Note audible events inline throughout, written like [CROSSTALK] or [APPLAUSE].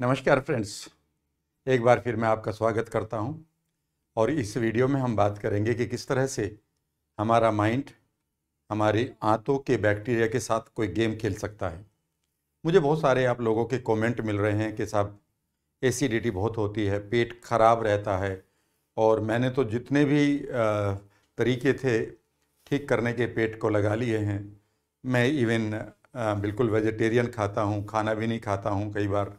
नमस्कार फ्रेंड्स एक बार फिर मैं आपका स्वागत करता हूं और इस वीडियो में हम बात करेंगे कि किस तरह से हमारा माइंड हमारी आंतों के बैक्टीरिया के साथ कोई गेम खेल सकता है मुझे बहुत सारे आप लोगों के कमेंट मिल रहे हैं कि साहब एसिडिटी बहुत होती है पेट खराब रहता है और मैंने तो जितने भी तरीके थे ठीक करने के पेट को लगा लिए हैं मैं इवन बिल्कुल वेजिटेरियन खाता हूँ खाना भी नहीं खाता हूँ कई बार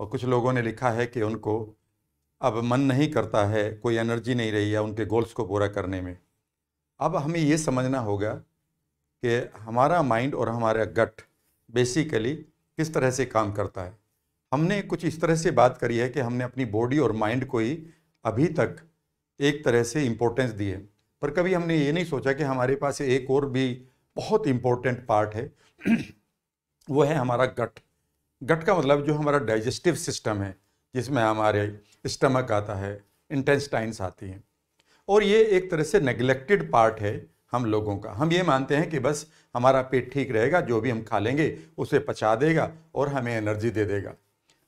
और कुछ लोगों ने लिखा है कि उनको अब मन नहीं करता है कोई एनर्जी नहीं रही है उनके गोल्स को पूरा करने में अब हमें ये समझना होगा कि हमारा माइंड और हमारा गट बेसिकली किस तरह से काम करता है हमने कुछ इस तरह से बात करी है कि हमने अपनी बॉडी और माइंड को ही अभी तक एक तरह से इम्पोर्टेंस दी है पर कभी हमने ये नहीं सोचा कि हमारे पास एक और भी बहुत इम्पोर्टेंट पार्ट है [CLEARS THROAT] वो है हमारा गट गट का मतलब जो हमारा डाइजेस्टिव सिस्टम है जिसमें हमारे स्टमक आता है इंटेस्टाइन्स आती हैं और ये एक तरह से नेग्लेक्टेड पार्ट है हम लोगों का हम ये मानते हैं कि बस हमारा पेट ठीक रहेगा जो भी हम खा लेंगे उसे पचा देगा और हमें एनर्जी दे देगा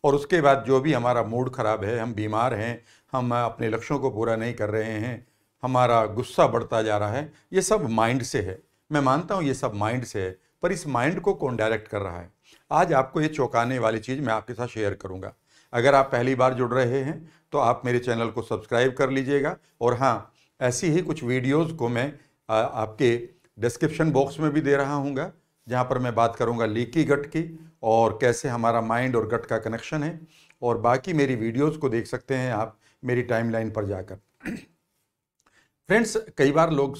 और उसके बाद जो भी हमारा मूड ख़राब है हम बीमार हैं हम अपने लक्ष्यों को पूरा नहीं कर रहे हैं हमारा गुस्सा बढ़ता जा रहा है ये सब माइंड से है मैं मानता हूँ ये सब माइंड से है पर इस माइंड को कौन डायरेक्ट कर रहा है आज आपको ये चौंकाने वाली चीज़ मैं आपके साथ शेयर करूँगा अगर आप पहली बार जुड़ रहे हैं तो आप मेरे चैनल को सब्सक्राइब कर लीजिएगा और हाँ ऐसी ही कुछ वीडियोज़ को मैं आ, आपके डिस्क्रिप्शन बॉक्स में भी दे रहा हूँ जहाँ पर मैं बात करूँगा लीकी गट की और कैसे हमारा माइंड और गट का कनेक्शन है और बाकी मेरी वीडियोज़ को देख सकते हैं आप मेरी टाइमलाइन पर जाकर फ्रेंड्स [CLEARS THROAT] कई बार लोग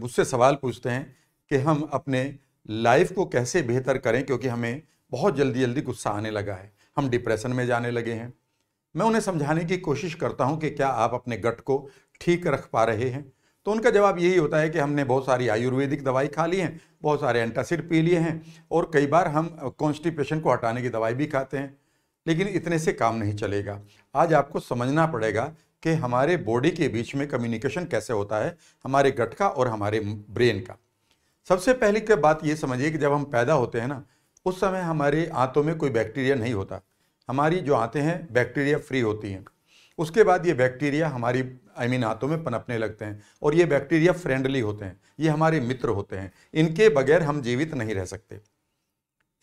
मुझसे सवाल पूछते हैं कि हम अपने लाइफ को कैसे बेहतर करें क्योंकि हमें बहुत जल्दी जल्दी गुस्सा आने लगा है हम डिप्रेशन में जाने लगे हैं मैं उन्हें समझाने की कोशिश करता हूं कि क्या आप अपने गट को ठीक रख पा रहे हैं तो उनका जवाब यही होता है कि हमने बहुत सारी आयुर्वेदिक दवाई खा ली हैं बहुत सारे एंटासिड पी लिए हैं और कई बार हम कॉन्स्टिपेशन को हटाने की दवाई भी खाते हैं लेकिन इतने से काम नहीं चलेगा आज आपको समझना पड़ेगा कि हमारे बॉडी के बीच में कम्युनिकेशन कैसे होता है हमारे गट का और हमारे ब्रेन का सबसे पहली क्या तो बात ये समझिए कि जब हम पैदा होते हैं ना उस समय हमारे आंतों में कोई बैक्टीरिया नहीं होता हमारी जो आंतें हैं बैक्टीरिया फ्री होती हैं उसके बाद ये बैक्टीरिया हमारी आई I मीन mean, आंतों में पनपने लगते हैं और ये बैक्टीरिया फ्रेंडली होते हैं ये हमारे मित्र होते हैं इनके बगैर हम जीवित नहीं रह सकते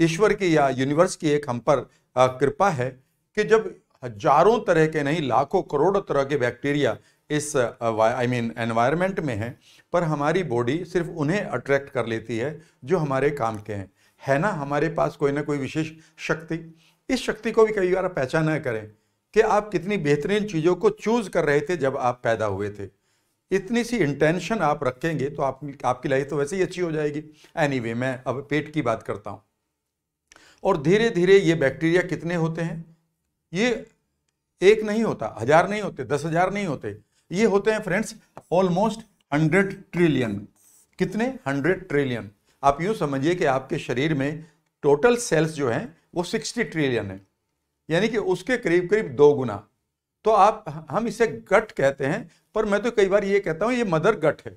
ईश्वर की या यूनिवर्स की एक हम पर कृपा है कि जब हजारों तरह के नहीं लाखों करोड़ों तरह के बैक्टीरिया इस आई मीन एनवायरनमेंट में हैं पर हमारी बॉडी सिर्फ उन्हें अट्रैक्ट कर लेती है जो हमारे काम के हैं है ना हमारे पास कोई ना कोई विशेष शक्ति इस शक्ति को भी कई बार पहचाना करें कि आप कितनी बेहतरीन चीज़ों को चूज़ कर रहे थे जब आप पैदा हुए थे इतनी सी इंटेंशन आप रखेंगे तो आप आपकी लाइफ तो वैसे ही अच्छी हो जाएगी एनी anyway, मैं अब पेट की बात करता हूँ और धीरे धीरे ये बैक्टीरिया कितने होते हैं ये एक नहीं होता हज़ार नहीं होते दस हज़ार नहीं होते ये होते हैं फ्रेंड्स ऑलमोस्ट हंड्रेड ट्रिलियन कितने हंड्रेड ट्रिलियन आप यूँ समझिए कि आपके शरीर में टोटल सेल्स जो हैं वो सिक्सटी ट्रिलियन है यानी कि उसके करीब करीब दो गुना तो आप हम इसे गट कहते हैं पर मैं तो कई बार ये कहता हूँ ये मदर गट है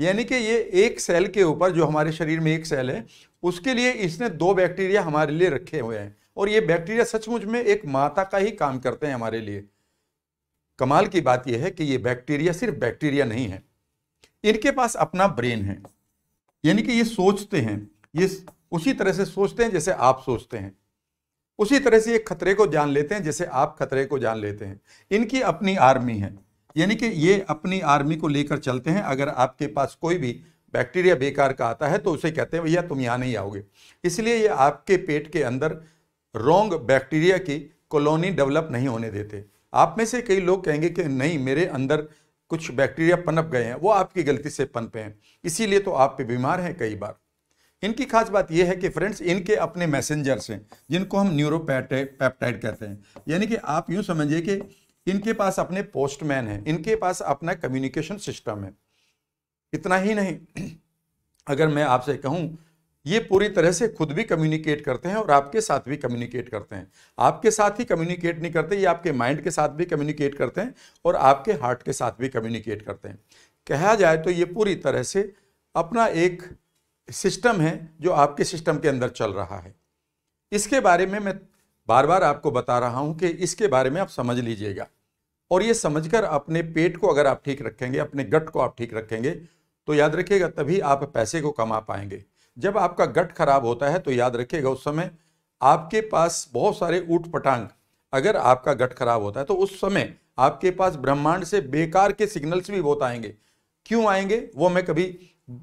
यानी कि ये एक सेल के ऊपर जो हमारे शरीर में एक सेल है उसके लिए इसने दो बैक्टीरिया हमारे लिए रखे हुए हैं और ये बैक्टीरिया सचमुच में एक माता का ही काम करते हैं हमारे लिए कमाल की बात यह है कि ये बैक्टीरिया सिर्फ बैक्टीरिया नहीं है इनके पास अपना ब्रेन है यानी कि ये सोचते हैं ये उसी तरह से सोचते हैं जैसे आप सोचते हैं उसी तरह से ये खतरे को जान लेते हैं जैसे आप खतरे को जान लेते हैं इनकी अपनी आर्मी है यानी कि ये अपनी आर्मी को लेकर चलते हैं अगर आपके पास कोई भी बैक्टीरिया बेकार का आता है तो उसे कहते हैं भैया तुम यहाँ नहीं आओगे इसलिए ये आपके पेट के अंदर रोंग बैक्टीरिया की कॉलोनी डेवलप नहीं होने देते आप में से कई लोग कहेंगे कि नहीं मेरे अंदर कुछ बैक्टीरिया पनप गए हैं वो आपकी गलती से पनपे हैं इसीलिए तो आप पे बीमार हैं कई बार इनकी खास बात यह है कि फ्रेंड्स इनके अपने मैसेंजर्स हैं जिनको हम पैप्टाइड कहते हैं यानी कि आप यूं समझिए कि इनके पास अपने पोस्टमैन हैं इनके पास अपना कम्युनिकेशन सिस्टम है इतना ही नहीं [CLEARS THROAT] अगर मैं आपसे कहूं ये पूरी तरह से खुद भी कम्युनिकेट करते हैं और आपके साथ भी कम्युनिकेट करते हैं आपके साथ ही कम्युनिकेट नहीं करते ये आपके माइंड के साथ भी कम्युनिकेट करते हैं और आपके हार्ट के साथ भी कम्युनिकेट करते हैं कहा जाए तो ये पूरी तरह से अपना एक सिस्टम है जो आपके सिस्टम के अंदर चल रहा है इसके बारे में मैं बार बार आपको बता रहा हूँ कि इसके बारे में आप समझ लीजिएगा और ये समझकर अपने पेट को अगर आप ठीक रखेंगे अपने गट को आप ठीक रखेंगे तो याद रखिएगा तभी आप पैसे को कमा पाएंगे जब आपका गट खराब होता है तो याद रखिएगा उस समय आपके पास बहुत सारे ऊट पटांग अगर आपका गट खराब होता है तो उस समय आपके पास ब्रह्मांड से बेकार के सिग्नल्स भी बहुत आएंगे क्यों आएंगे वो मैं कभी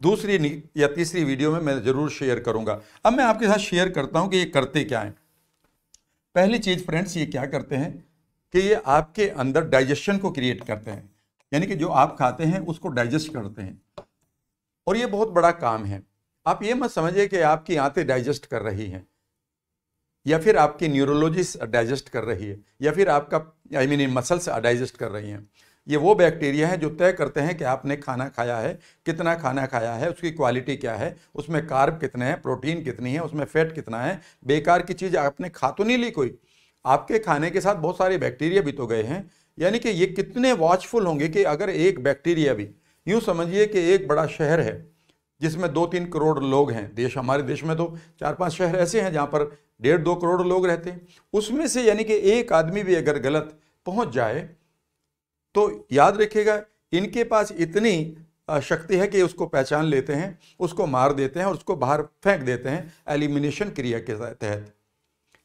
दूसरी या तीसरी वीडियो में मैं ज़रूर शेयर करूंगा अब मैं आपके साथ शेयर करता हूं कि ये करते क्या है पहली चीज़ फ्रेंड्स ये क्या करते हैं कि ये आपके अंदर डाइजेशन को क्रिएट करते हैं यानी कि जो आप खाते हैं उसको डाइजेस्ट करते हैं और ये बहुत बड़ा काम है आप ये मत समझिए कि आपकी आंतें डाइजेस्ट कर रही हैं या फिर आपकी न्यूरोलॉजिस डाइजेस्ट कर रही है या फिर आपका आई मीन मसल्स डाइजेस्ट कर रही हैं ये वो बैक्टीरिया हैं जो तय करते हैं कि आपने खाना खाया है कितना खाना खाया है उसकी क्वालिटी क्या है उसमें कार्ब कितने हैं प्रोटीन कितनी है उसमें फैट कितना है बेकार की चीज़ आपने खा तो नहीं ली कोई आपके खाने के साथ बहुत सारे बैक्टीरिया भी तो गए हैं यानी कि ये कितने वॉचफुल होंगे कि अगर एक बैक्टीरिया भी यूँ समझिए कि एक बड़ा शहर है जिसमें दो तीन करोड़ लोग हैं देश हमारे देश में तो चार पांच शहर ऐसे हैं जहाँ पर डेढ़ दो करोड़ लोग रहते हैं उसमें से यानी कि एक आदमी भी अगर गलत पहुँच जाए तो याद रखिएगा इनके पास इतनी शक्ति है कि उसको पहचान लेते हैं उसको मार देते हैं और उसको बाहर फेंक देते हैं एलिमिनेशन क्रिया के तहत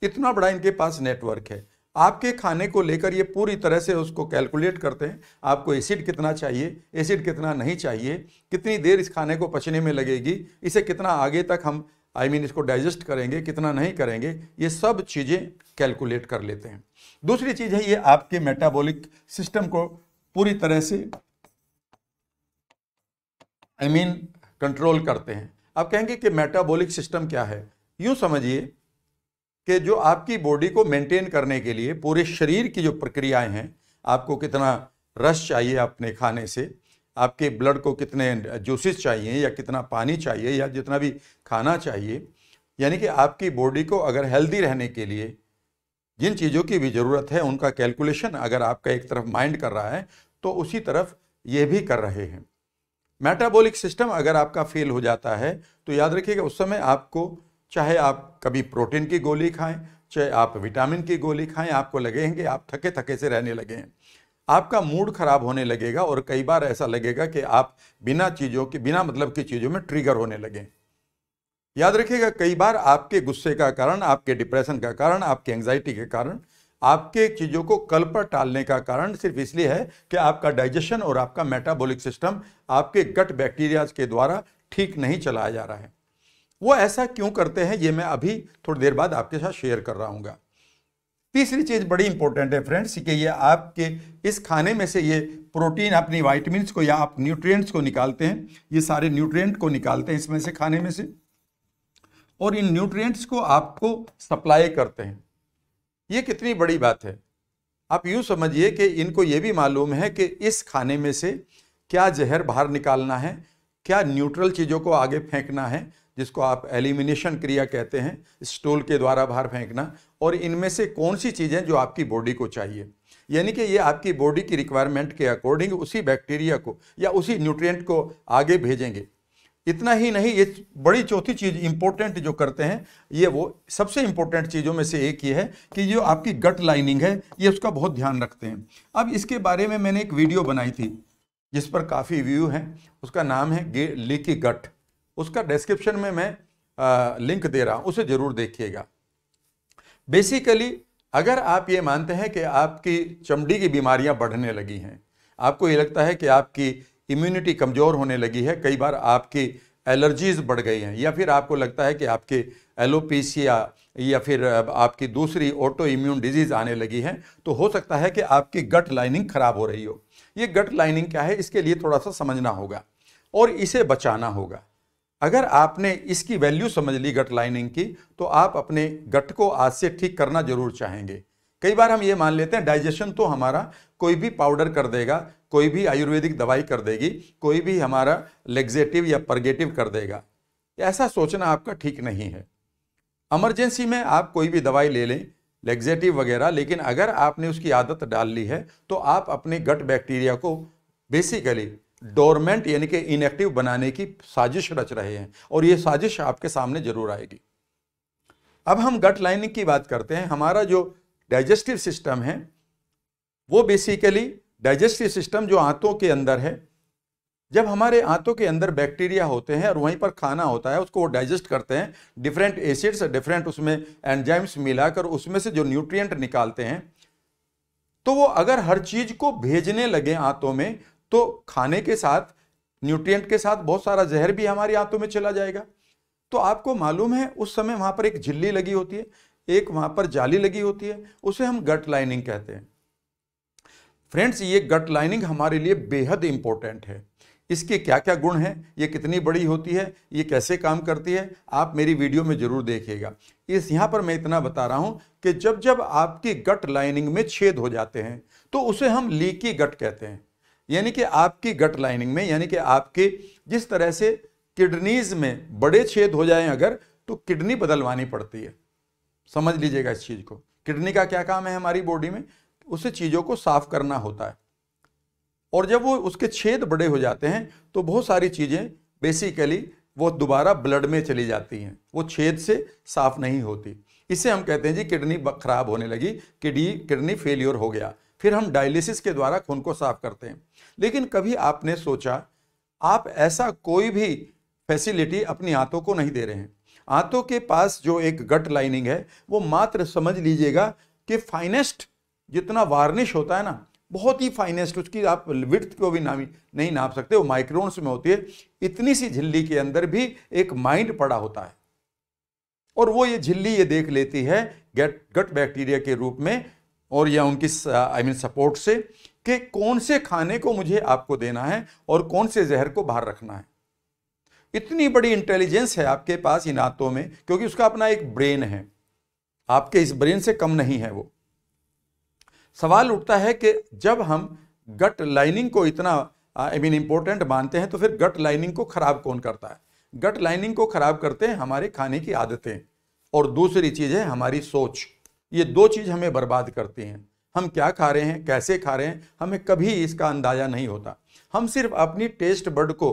इतना बड़ा इनके पास नेटवर्क है आपके खाने को लेकर ये पूरी तरह से उसको कैलकुलेट करते हैं आपको एसिड कितना चाहिए एसिड कितना नहीं चाहिए कितनी देर इस खाने को पचने में लगेगी इसे कितना आगे तक हम आई I मीन mean, इसको डाइजेस्ट करेंगे कितना नहीं करेंगे ये सब चीज़ें कैलकुलेट कर लेते हैं दूसरी चीज़ है ये आपके मेटाबॉलिक सिस्टम को पूरी तरह से आई मीन कंट्रोल करते हैं आप कहेंगे कि मेटाबॉलिक सिस्टम क्या है यूँ समझिए कि जो आपकी बॉडी को मेंटेन करने के लिए पूरे शरीर की जो प्रक्रियाएं हैं आपको कितना रस चाहिए अपने खाने से आपके ब्लड को कितने जूसेस चाहिए या कितना पानी चाहिए या जितना भी खाना चाहिए यानी कि आपकी बॉडी को अगर हेल्दी रहने के लिए जिन चीज़ों की भी ज़रूरत है उनका कैलकुलेशन अगर आपका एक तरफ माइंड कर रहा है तो उसी तरफ ये भी कर रहे हैं मेटाबॉलिक सिस्टम अगर आपका फेल हो जाता है तो याद रखिएगा उस समय आपको चाहे आप कभी प्रोटीन की गोली खाएं चाहे आप विटामिन की गोली खाएं आपको लगेंगे आप थके थके से रहने लगे हैं आपका मूड खराब होने लगेगा और कई बार ऐसा लगेगा कि आप बिना चीज़ों के बिना मतलब की चीज़ों में ट्रिगर होने लगे याद रखिएगा कई बार आपके गुस्से का कारण आपके डिप्रेशन का कारण आपके एंग्जाइटी के कारण आपके चीज़ों को कल पर टालने का कारण सिर्फ इसलिए है कि आपका डाइजेशन और आपका मेटाबॉलिक सिस्टम आपके गट बैक्टीरियाज के द्वारा ठीक नहीं चलाया जा रहा है वो ऐसा क्यों करते हैं ये मैं अभी थोड़ी देर बाद आपके साथ शेयर कर रहा हूँ तीसरी चीज़ बड़ी इंपॉर्टेंट है फ्रेंड्स कि ये आपके इस खाने में से ये प्रोटीन अपनी वाइटमिन को या आप न्यूट्रिएंट्स को निकालते हैं ये सारे न्यूट्रिएंट को निकालते हैं इसमें से खाने में से और इन न्यूट्रिएंट्स को आपको सप्लाई करते हैं ये कितनी बड़ी बात है आप यूँ समझिए कि इनको ये भी मालूम है कि इस खाने में से क्या जहर बाहर निकालना है क्या न्यूट्रल चीज़ों को आगे फेंकना है जिसको आप एलिमिनेशन क्रिया कहते हैं स्टोल के द्वारा बाहर फेंकना और इनमें से कौन सी चीज़ें जो आपकी बॉडी को चाहिए यानी कि ये आपकी बॉडी की रिक्वायरमेंट के अकॉर्डिंग उसी बैक्टीरिया को या उसी न्यूट्रिएंट को आगे भेजेंगे इतना ही नहीं ये बड़ी चौथी चीज़ इम्पोर्टेंट जो करते हैं ये वो सबसे इम्पोर्टेंट चीज़ों में से एक ये है कि जो आपकी गट लाइनिंग है ये उसका बहुत ध्यान रखते हैं अब इसके बारे में मैंने एक वीडियो बनाई थी जिस पर काफ़ी व्यू हैं उसका नाम है लीकी गट उसका डिस्क्रिप्शन में मैं आ, लिंक दे रहा हूँ उसे ज़रूर देखिएगा बेसिकली अगर आप ये मानते हैं कि आपकी चमड़ी की बीमारियां बढ़ने लगी हैं आपको ये लगता है कि आपकी इम्यूनिटी कमज़ोर होने लगी है कई बार आपकी एलर्जीज़ बढ़ गई हैं या फिर आपको लगता है कि आपके एलोपीसिया या फिर आपकी दूसरी ऑटो इम्यून डिजीज़ आने लगी है तो हो सकता है कि आपकी गट लाइनिंग ख़राब हो रही हो ये गट लाइनिंग क्या है इसके लिए थोड़ा सा समझना होगा और इसे बचाना होगा अगर आपने इसकी वैल्यू समझ ली गट लाइनिंग की तो आप अपने गट को आज से ठीक करना जरूर चाहेंगे कई बार हम ये मान लेते हैं डाइजेशन तो हमारा कोई भी पाउडर कर देगा कोई भी आयुर्वेदिक दवाई कर देगी कोई भी हमारा लेग्जेटिव या परगेटिव कर देगा ऐसा सोचना आपका ठीक नहीं है एमरजेंसी में आप कोई भी दवाई ले लें लेग्जेटिव वगैरह लेकिन अगर आपने उसकी आदत डाल ली है तो आप अपने गट बैक्टीरिया को बेसिकली डोरमेंट यानी कि इनएक्टिव बनाने की साजिश रच रहे हैं और ये साजिश आपके सामने जरूर आएगी अब हम गट लाइनिंग की बात करते हैं हमारा जो डाइजेस्टिव सिस्टम है वो बेसिकली डाइजेस्टिव सिस्टम जो आंतों के अंदर है जब हमारे आंतों के अंदर बैक्टीरिया होते हैं और वहीं पर खाना होता है उसको वो डाइजेस्ट करते हैं डिफरेंट एसिड्स डिफरेंट उसमें एंजाइम्स मिलाकर उसमें से जो न्यूट्रिएंट निकालते हैं तो वो अगर हर चीज़ को भेजने लगे आंतों में तो खाने के साथ न्यूट्रिएंट के साथ बहुत सारा जहर भी हमारी आंतों में चला जाएगा तो आपको मालूम है उस समय वहां पर एक झिल्ली लगी होती है एक वहां पर जाली लगी होती है उसे हम गट लाइनिंग कहते हैं फ्रेंड्स ये गट लाइनिंग हमारे लिए बेहद इंपॉर्टेंट है इसके क्या क्या गुण हैं ये कितनी बड़ी होती है ये कैसे काम करती है आप मेरी वीडियो में ज़रूर देखिएगा इस यहाँ पर मैं इतना बता रहा हूँ कि जब जब आपकी गट लाइनिंग में छेद हो जाते हैं तो उसे हम लीकी गट कहते हैं यानी कि आपकी गट लाइनिंग में यानी कि आपके जिस तरह से किडनीज में बड़े छेद हो जाए अगर तो किडनी बदलवानी पड़ती है समझ लीजिएगा इस चीज़ को किडनी का क्या काम है हमारी बॉडी में उसे चीज़ों को साफ करना होता है और जब वो उसके छेद बड़े हो जाते हैं तो बहुत सारी चीज़ें बेसिकली वो दोबारा ब्लड में चली जाती हैं वो छेद से साफ नहीं होती इसे हम कहते हैं जी किडनी खराब होने लगी किडनी किडनी फेलियर हो गया फिर हम डायलिसिस के द्वारा खून को साफ करते हैं लेकिन कभी आपने सोचा आप ऐसा कोई भी फैसिलिटी अपनी आंतों को नहीं दे रहे हैं आंतों के पास जो एक गट लाइनिंग है वो मात्र समझ लीजिएगा कि फाइनेस्ट जितना वार्निश होता है ना बहुत ही फाइनेस्ट उसकी आप विथ को भी नामी नहीं नाप सकते वो माइक्रोन्स में होती है इतनी सी झिल्ली के अंदर भी एक माइंड पड़ा होता है और वो ये झिल्ली ये देख लेती है गट गट बैक्टीरिया के रूप में और या उनकी आई मीन सपोर्ट से कि कौन से खाने को मुझे आपको देना है और कौन से जहर को बाहर रखना है इतनी बड़ी इंटेलिजेंस है आपके पास इन आतों में क्योंकि उसका अपना एक ब्रेन है आपके इस ब्रेन से कम नहीं है वो सवाल उठता है कि जब हम गट लाइनिंग को इतना आई मीन इंपॉर्टेंट मानते हैं तो फिर गट लाइनिंग को ख़राब कौन करता है गट लाइनिंग को ख़राब करते हैं हमारे खाने की आदतें और दूसरी चीज़ है हमारी सोच ये दो चीज़ हमें बर्बाद करती हैं हम क्या खा रहे हैं कैसे खा रहे हैं हमें कभी इसका अंदाज़ा नहीं होता हम सिर्फ अपनी टेस्ट बर्ड को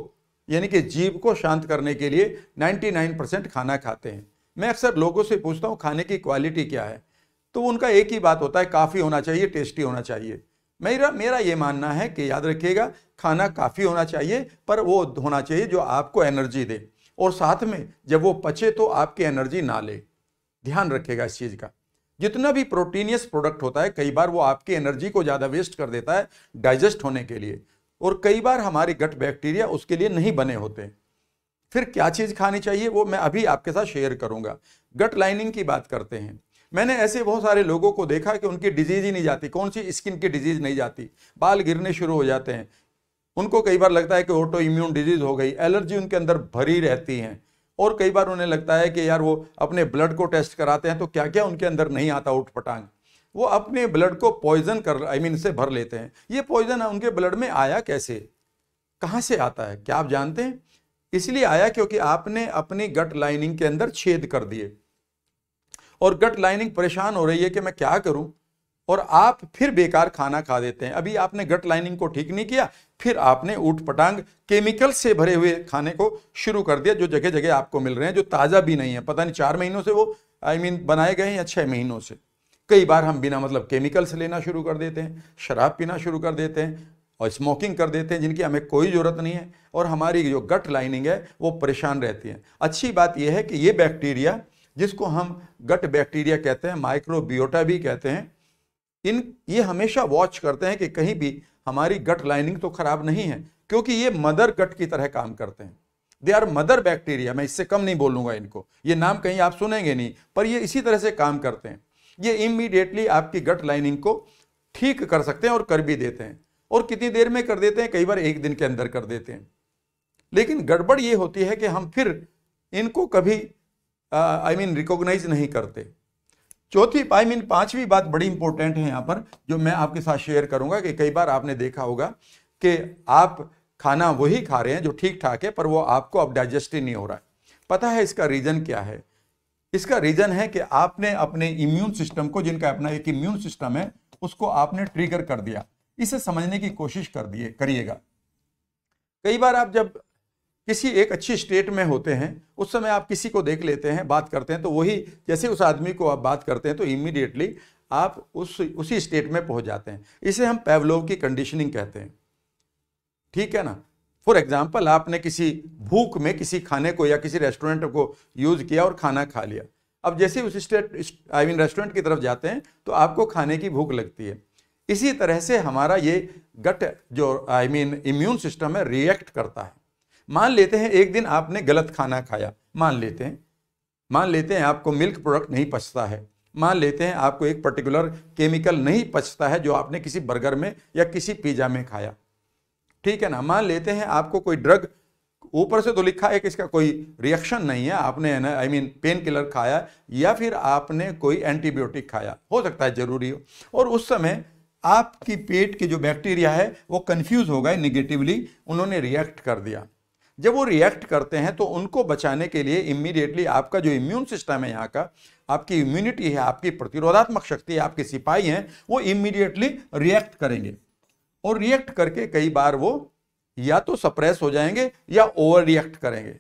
यानी कि जीव को शांत करने के लिए 99 परसेंट खाना खाते हैं मैं अक्सर लोगों से पूछता हूँ खाने की क्वालिटी क्या है तो उनका एक ही बात होता है काफ़ी होना चाहिए टेस्टी होना चाहिए मेरा मेरा ये मानना है कि याद रखिएगा खाना काफ़ी होना चाहिए पर वो होना चाहिए जो आपको एनर्जी दे और साथ में जब वो पचे तो आपकी एनर्जी ना ले ध्यान रखेगा इस चीज़ का जितना भी प्रोटीनियस प्रोडक्ट होता है कई बार वो आपकी एनर्जी को ज़्यादा वेस्ट कर देता है डाइजेस्ट होने के लिए और कई बार हमारे गट बैक्टीरिया उसके लिए नहीं बने होते फिर क्या चीज़ खानी चाहिए वो मैं अभी आपके साथ शेयर करूंगा गट लाइनिंग की बात करते हैं मैंने ऐसे बहुत सारे लोगों को देखा कि उनकी डिजीज़ ही नहीं जाती कौन सी स्किन की डिजीज़ नहीं जाती बाल गिरने शुरू हो जाते हैं उनको कई बार लगता है कि ऑटो इम्यून डिजीज़ हो गई एलर्जी उनके अंदर भरी रहती हैं और कई बार उन्हें लगता है कि यार वो अपने ब्लड को टेस्ट कराते हैं तो क्या क्या उनके अंदर नहीं आता उठपटांग वो अपने ब्लड को पॉइजन कर आई I मीन mean, से भर लेते हैं ये पॉइजन उनके ब्लड में आया कैसे कहाँ से आता है क्या आप जानते हैं इसलिए आया क्योंकि आपने अपनी गट लाइनिंग के अंदर छेद कर दिए और गट लाइनिंग परेशान हो रही है कि मैं क्या करूं और आप फिर बेकार खाना खा देते हैं अभी आपने गट लाइनिंग को ठीक नहीं किया फिर आपने ऊट पटांग केमिकल से भरे हुए खाने को शुरू कर दिया जो जगह जगह आपको मिल रहे हैं जो ताज़ा भी नहीं है पता नहीं चार महीनों से वो आई I मीन mean, बनाए गए हैं या छः महीनों से कई बार हम बिना मतलब केमिकल्स लेना शुरू कर देते हैं शराब पीना शुरू कर देते हैं और स्मोकिंग कर देते हैं जिनकी हमें कोई ज़रूरत नहीं है और हमारी जो गट लाइनिंग है वो परेशान रहती है अच्छी बात यह है कि ये बैक्टीरिया जिसको हम गट बैक्टीरिया कहते हैं माइक्रोबियोटा भी कहते हैं इन ये हमेशा वॉच करते हैं कि कहीं भी हमारी गट लाइनिंग तो खराब नहीं है क्योंकि ये मदर गट की तरह काम करते हैं दे आर मदर बैक्टीरिया मैं इससे कम नहीं बोलूंगा इनको ये नाम कहीं आप सुनेंगे नहीं पर ये इसी तरह से काम करते हैं ये इमीडिएटली आपकी गट लाइनिंग को ठीक कर सकते हैं और कर भी देते हैं और कितनी देर में कर देते हैं कई बार एक दिन के अंदर कर देते हैं लेकिन गड़बड़ ये होती है कि हम फिर इनको कभी आई मीन रिकॉग्नाइज नहीं करते चौथी आई मीन पांचवी बात बड़ी इंपॉर्टेंट है यहाँ पर जो मैं आपके साथ शेयर करूंगा कि कई बार आपने देखा होगा कि आप खाना वही खा रहे हैं जो ठीक ठाक है पर वो आपको अब डाइजेस्ट ही नहीं हो रहा है पता है इसका रीज़न क्या है इसका रीज़न है कि आपने अपने इम्यून सिस्टम को जिनका अपना एक इम्यून सिस्टम है उसको आपने ट्रिगर कर दिया इसे समझने की कोशिश कर दिए करिएगा कई बार आप जब किसी एक अच्छी स्टेट में होते हैं उस समय आप किसी को देख लेते हैं बात करते हैं तो वही जैसे उस आदमी को आप बात करते हैं तो इमीडिएटली आप उस उसी स्टेट में पहुंच जाते हैं इसे हम पेवलोव की कंडीशनिंग कहते हैं ठीक है ना फॉर एग्जाम्पल आपने किसी भूख में किसी खाने को या किसी रेस्टोरेंट को यूज़ किया और खाना खा लिया अब जैसे उस स्टेट आई मीन रेस्टोरेंट की तरफ जाते हैं तो आपको खाने की भूख लगती है इसी तरह से हमारा ये गट जो आई मीन इम्यून सिस्टम है रिएक्ट करता है मान लेते हैं एक दिन आपने गलत खाना खाया मान लेते हैं मान लेते हैं आपको मिल्क प्रोडक्ट नहीं पचता है मान लेते हैं आपको एक पर्टिकुलर केमिकल नहीं पचता है जो आपने किसी बर्गर में या किसी पिज्ज़ा में खाया ठीक है ना मान लेते हैं आपको कोई ड्रग ऊपर से तो लिखा है कि इसका कोई रिएक्शन नहीं है आपने आई मीन पेन किलर खाया या फिर आपने कोई एंटीबायोटिक खाया हो सकता है ज़रूरी हो और उस समय आपकी पेट की जो बैक्टीरिया है वो कन्फ्यूज़ हो गए निगेटिवली उन्होंने रिएक्ट कर दिया जब वो रिएक्ट करते हैं तो उनको बचाने के लिए इमीडिएटली आपका जो इम्यून सिस्टम है यहाँ का आपकी इम्यूनिटी है आपकी प्रतिरोधात्मक शक्ति है आपके सिपाही हैं वो इमीडिएटली रिएक्ट करेंगे और रिएक्ट करके कई बार वो या तो सप्रेस हो जाएंगे या ओवर रिएक्ट करेंगे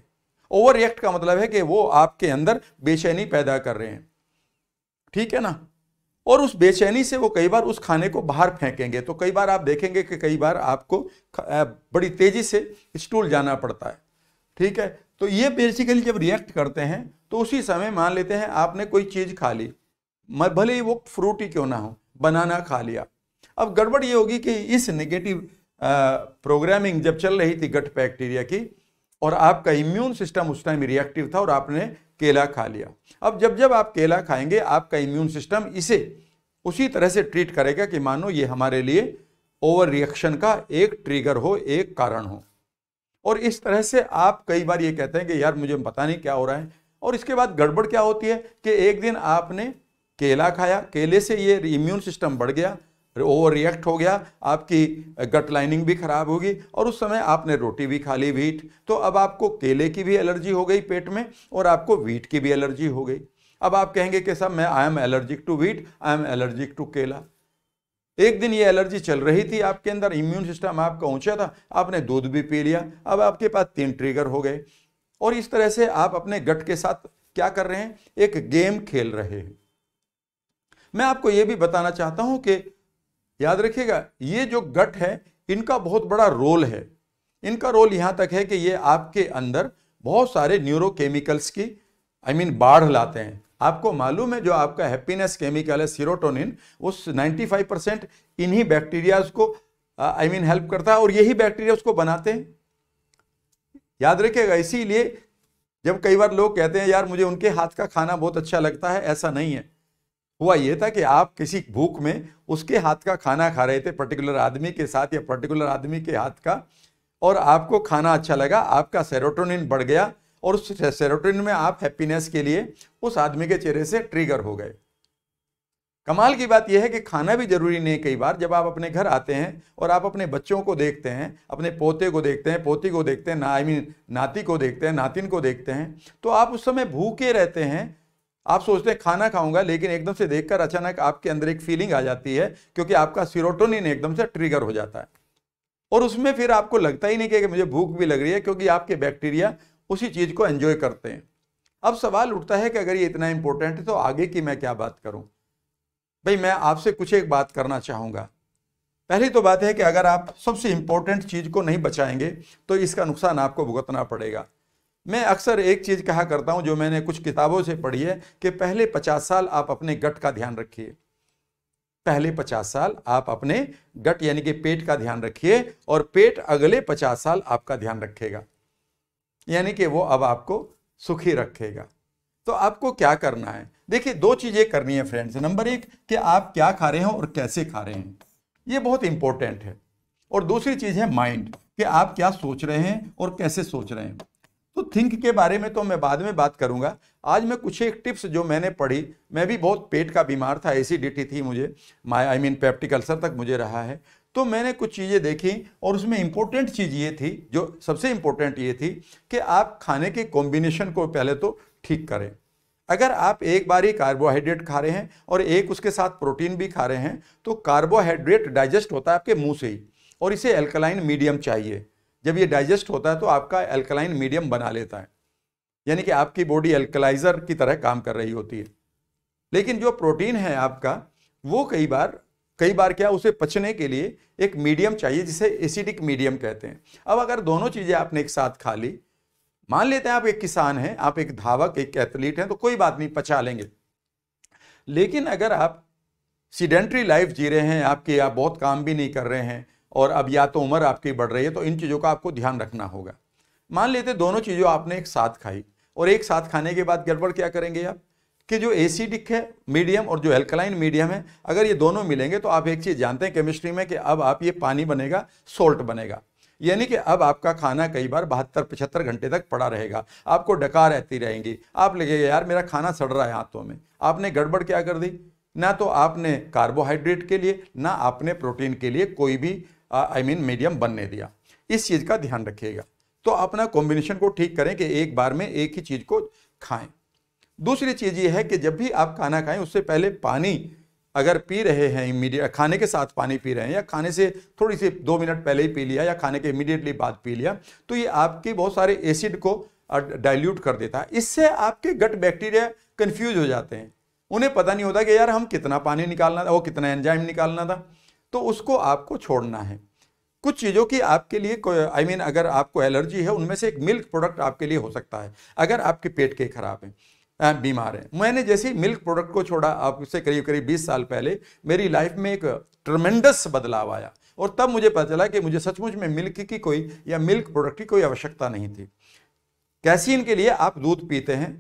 ओवर रिएक्ट का मतलब है कि वो आपके अंदर बेचैनी पैदा कर रहे हैं ठीक है ना और उस बेचैनी से वो कई बार उस खाने को बाहर फेंकेंगे तो कई बार आप देखेंगे कि कई बार आपको बड़ी तेज़ी से स्टूल जाना पड़ता है ठीक है तो ये बेसिकली जब रिएक्ट करते हैं तो उसी समय मान लेते हैं आपने कोई चीज़ खा ली भले ही वो फ्रूट ही क्यों ना हो बनाना खा लिया अब गड़बड़ ये होगी कि इस नेगेटिव प्रोग्रामिंग जब चल रही थी गट बैक्टीरिया की और आपका इम्यून सिस्टम उस टाइम रिएक्टिव था और आपने केला खा लिया अब जब जब आप केला खाएंगे आपका इम्यून सिस्टम इसे उसी तरह से ट्रीट करेगा कि मानो ये हमारे लिए ओवर रिएक्शन का एक ट्रिगर हो एक कारण हो और इस तरह से आप कई बार ये कहते हैं कि यार मुझे पता नहीं क्या हो रहा है और इसके बाद गड़बड़ क्या होती है कि एक दिन आपने केला खाया केले से ये इम्यून सिस्टम बढ़ गया ओवर रिएक्ट हो गया आपकी गट लाइनिंग भी खराब होगी और उस समय आपने रोटी भी खा ली वीट तो अब आपको केले की भी एलर्जी हो गई पेट में और आपको वीट की भी एलर्जी हो गई अब आप कहेंगे कि सब मैं I am allergic to wheat I am allergic to केला एक दिन ये एलर्जी चल रही थी आपके अंदर इम्यून सिस्टम आपका ऊंचा था आपने दूध भी पी लिया अब आपके पास तीन ट्रिगर हो गए और इस तरह से आप अपने गट के साथ क्या कर रहे हैं एक गेम खेल रहे हैं मैं आपको यह भी बताना चाहता हूं कि याद रखिएगा ये जो गट है इनका बहुत बड़ा रोल है इनका रोल यहाँ तक है कि ये आपके अंदर बहुत सारे न्यूरोकेमिकल्स की आई I मीन mean, बाढ़ लाते हैं आपको मालूम है जो आपका हैप्पीनेस केमिकल है सीरोटोनिन उस 95 परसेंट इन्हीं बैक्टीरियाज को आई मीन हेल्प करता है और यही बैक्टीरिया उसको बनाते हैं याद रखिएगा इसीलिए जब कई बार लोग कहते हैं यार मुझे उनके हाथ का खाना बहुत अच्छा लगता है ऐसा नहीं है हुआ यह था कि आप किसी भूख में उसके हाथ का खाना खा रहे थे पर्टिकुलर आदमी के साथ या पर्टिकुलर आदमी के हाथ का और आपको खाना अच्छा लगा आपका सेरोटोनिन बढ़ गया और उस सेरोटोनिन में आप हैप्पीनेस के लिए उस आदमी के चेहरे से ट्रिगर हो गए कमाल की बात यह है कि खाना भी जरूरी नहीं कई बार जब आप अपने घर आते हैं और आप अपने बच्चों को देखते हैं अपने पोते को देखते हैं पोती को देखते हैं ना आई मीन नाती को देखते हैं नातिन को देखते हैं तो आप उस समय भूखे रहते हैं आप सोचते हैं खाना खाऊंगा लेकिन एकदम से देखकर अचानक आपके अंदर एक फीलिंग आ जाती है क्योंकि आपका सीरोटोनिन एकदम से ट्रिगर हो जाता है और उसमें फिर आपको लगता ही नहीं कि मुझे भूख भी लग रही है क्योंकि आपके बैक्टीरिया उसी चीज़ को एंजॉय करते हैं अब सवाल उठता है कि अगर ये इतना इंपॉर्टेंट है तो आगे की मैं क्या बात करूं भाई मैं आपसे कुछ एक बात करना चाहूंगा पहली तो बात है कि अगर आप सबसे इंपॉर्टेंट चीज़ को नहीं बचाएंगे तो इसका नुकसान आपको भुगतना पड़ेगा मैं अक्सर एक चीज़ कहा करता हूं जो मैंने कुछ किताबों से पढ़ी है कि पहले पचास साल आप अपने गट का ध्यान रखिए पहले पचास साल आप अपने गट यानी कि पेट का ध्यान रखिए और पेट अगले पचास साल आपका ध्यान रखेगा यानी कि वो अब आपको सुखी रखेगा तो आपको क्या करना है देखिए दो चीज़ें करनी है फ्रेंड्स नंबर एक कि आप क्या खा रहे हैं और कैसे खा रहे हैं ये बहुत इंपॉर्टेंट है और दूसरी चीज़ है माइंड कि आप क्या सोच रहे हैं और कैसे सोच रहे हैं तो थिंक के बारे में तो मैं बाद में बात करूंगा आज मैं कुछ एक टिप्स जो मैंने पढ़ी मैं भी बहुत पेट का बीमार था एसिडिटी थी मुझे my I mean peptic ulcer तक मुझे रहा है तो मैंने कुछ चीज़ें देखी और उसमें इम्पोर्टेंट चीज़ ये थी जो सबसे इम्पोर्टेंट ये थी कि आप खाने के कॉम्बिनेशन को पहले तो ठीक करें अगर आप एक बार ही कार्बोहाइड्रेट खा रहे हैं और एक उसके साथ प्रोटीन भी खा रहे हैं तो कार्बोहाइड्रेट डाइजेस्ट होता है आपके मुंह से ही और इसे एल्कलाइन मीडियम चाहिए जब ये डाइजेस्ट होता है तो आपका एल्कलाइन मीडियम बना लेता है यानी कि आपकी बॉडी एल्कलाइजर की तरह काम कर रही होती है लेकिन जो प्रोटीन है आपका वो कई बार कई बार क्या उसे पचने के लिए एक मीडियम चाहिए जिसे एसिडिक मीडियम कहते हैं अब अगर दोनों चीज़ें आपने एक साथ खा ली मान लेते हैं आप एक किसान हैं आप एक धावक एक एथलीट हैं तो कोई बात नहीं पचा लेंगे लेकिन अगर आप सीडेंट्री लाइफ जी रहे हैं आपके आप बहुत काम भी नहीं कर रहे हैं और अब या तो उम्र आपकी बढ़ रही है तो इन चीज़ों का आपको ध्यान रखना होगा मान लेते दोनों चीज़ों आपने एक साथ खाई और एक साथ खाने के बाद गड़बड़ क्या करेंगे आप कि जो एसिडिक है मीडियम और जो एल्कलाइन मीडियम है अगर ये दोनों मिलेंगे तो आप एक चीज़ जानते हैं केमिस्ट्री में कि अब आप ये पानी बनेगा सोल्ट बनेगा यानी कि अब आपका खाना कई बार बहत्तर पचहत्तर घंटे तक पड़ा रहेगा आपको डका रहती रहेंगी आप लगेगा यार मेरा खाना सड़ रहा है हाथों में आपने गड़बड़ क्या कर दी ना तो आपने कार्बोहाइड्रेट के लिए ना आपने प्रोटीन के लिए कोई भी आई मीन मीडियम बनने दिया इस चीज़ का ध्यान रखिएगा तो अपना कॉम्बिनेशन को ठीक करें कि एक बार में एक ही चीज़ को खाएं दूसरी चीज़ ये है कि जब भी आप खाना खाएं उससे पहले पानी अगर पी रहे हैं इमीडिएट खाने के साथ पानी पी रहे हैं या खाने से थोड़ी सी दो मिनट पहले ही पी लिया या खाने के इमीडिएटली बाद पी लिया तो ये आपके बहुत सारे एसिड को डाइल्यूट कर देता है इससे आपके गट बैक्टीरिया कन्फ्यूज हो जाते हैं उन्हें पता नहीं होता कि यार हम कितना पानी निकालना था वो कितना एंजाइम निकालना था तो उसको आपको छोड़ना है कुछ चीज़ों की आपके लिए आई I मीन mean, अगर आपको एलर्जी है उनमें से एक मिल्क प्रोडक्ट आपके लिए हो सकता है अगर आपके पेट के खराब हैं बीमार हैं मैंने जैसे ही मिल्क प्रोडक्ट को छोड़ा आप उससे करीब करीब 20 साल पहले मेरी लाइफ में एक ट्रमेंडस बदलाव आया और तब मुझे पता चला कि मुझे सचमुच में मिल्क की कोई या मिल्क प्रोडक्ट की कोई आवश्यकता नहीं थी कैसीन के लिए आप दूध पीते हैं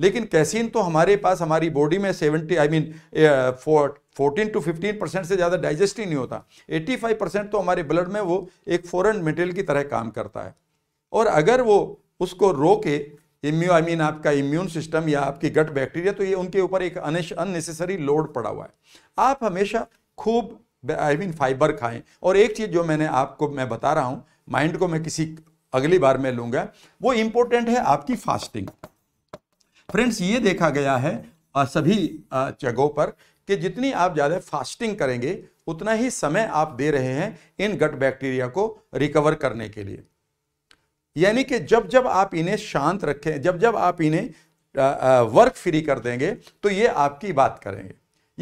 लेकिन कैसीन तो हमारे पास हमारी बॉडी में seventy I mean fourteen to fifteen percent से ज़्यादा डाइजेस्ट ही नहीं होता एट्टी फाइव परसेंट तो हमारे ब्लड में वो एक फॉरन मटेरियल की तरह काम करता है और अगर वो उसको रोके इम्यू आई मीन आपका इम्यून सिस्टम या आपकी गट बैक्टीरिया तो ये उनके ऊपर एक अननेसेसरी लोड पड़ा हुआ है आप हमेशा खूब आई मीन फाइबर खाएं और एक चीज़ जो मैंने आपको मैं बता रहा हूँ माइंड को मैं किसी अगली बार में लूँगा वो इम्पोर्टेंट है आपकी फास्टिंग फ्रेंड्स ये देखा गया है सभी जगहों पर कि जितनी आप ज़्यादा फास्टिंग करेंगे उतना ही समय आप दे रहे हैं इन गट बैक्टीरिया को रिकवर करने के लिए यानी कि जब जब आप इन्हें शांत रखें जब जब आप इन्हें वर्क फ्री कर देंगे तो ये आपकी बात करेंगे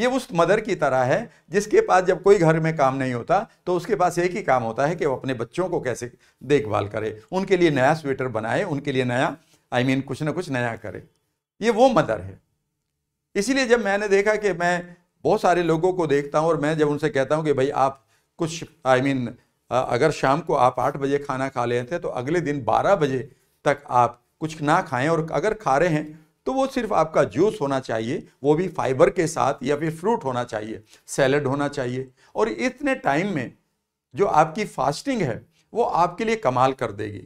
ये उस मदर की तरह है जिसके पास जब कोई घर में काम नहीं होता तो उसके पास एक ही काम होता है कि वो अपने बच्चों को कैसे देखभाल करे उनके लिए नया स्वेटर बनाए उनके लिए नया आई I मीन mean, कुछ ना कुछ नया करे ये वो मदर है इसीलिए जब मैंने देखा कि मैं बहुत सारे लोगों को देखता हूँ और मैं जब उनसे कहता हूँ कि भाई आप कुछ आई I मीन mean, अगर शाम को आप आठ बजे खाना खा लेते हैं तो अगले दिन बारह बजे तक आप कुछ ना खाएं और अगर खा रहे हैं तो वो सिर्फ आपका जूस होना चाहिए वो भी फाइबर के साथ या फिर फ्रूट होना चाहिए सैलड होना चाहिए और इतने टाइम में जो आपकी फास्टिंग है वो आपके लिए कमाल कर देगी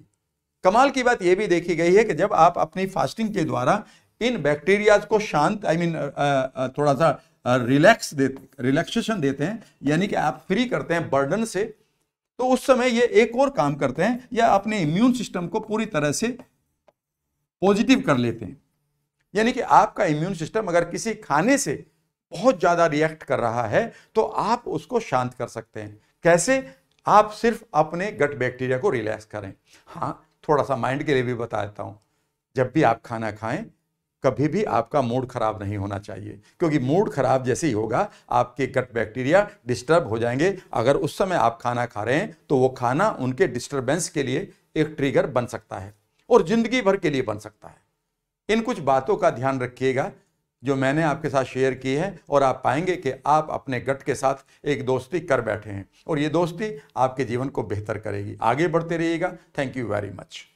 कमाल की बात यह भी देखी गई है कि जब आप अपनी फास्टिंग के द्वारा इन बैक्टीरियाज को शांत आई I मीन mean, थोड़ा सा रिलैक्स देते रिलैक्सेशन देते हैं यानी कि आप फ्री करते हैं बर्डन से तो उस समय ये एक और काम करते हैं या अपने इम्यून सिस्टम को पूरी तरह से पॉजिटिव कर लेते हैं यानी कि आपका इम्यून सिस्टम अगर किसी खाने से बहुत ज़्यादा रिएक्ट कर रहा है तो आप उसको शांत कर सकते हैं कैसे आप सिर्फ अपने गट बैक्टीरिया को रिलैक्स करें हाँ थोड़ा सा माइंड के लिए भी बता देता हूं जब भी आप खाना खाएं कभी भी आपका मूड खराब नहीं होना चाहिए क्योंकि मूड खराब जैसे ही होगा आपके गट बैक्टीरिया डिस्टर्ब हो जाएंगे अगर उस समय आप खाना खा रहे हैं तो वो खाना उनके डिस्टर्बेंस के लिए एक ट्रिगर बन सकता है और ज़िंदगी भर के लिए बन सकता है इन कुछ बातों का ध्यान रखिएगा जो मैंने आपके साथ शेयर की है और आप पाएंगे कि आप अपने गट के साथ एक दोस्ती कर बैठे हैं और ये दोस्ती आपके जीवन को बेहतर करेगी आगे बढ़ते रहिएगा थैंक यू वेरी मच